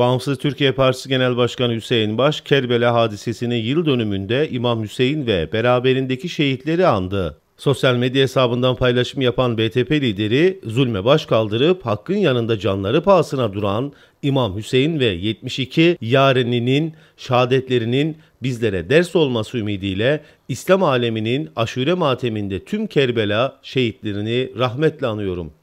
Bağımsız Türkiye Partisi Genel Başkanı Hüseyin Baş, Kerbela hadisesinin yıl dönümünde İmam Hüseyin ve beraberindeki şehitleri andı. Sosyal medya hesabından paylaşım yapan BTP lideri zulme baş kaldırıp hakkın yanında canları pahasına duran İmam Hüseyin ve 72 yareninin şehadetlerinin bizlere ders olması ümidiyle İslam aleminin aşure mateminde tüm Kerbela şehitlerini rahmetle anıyorum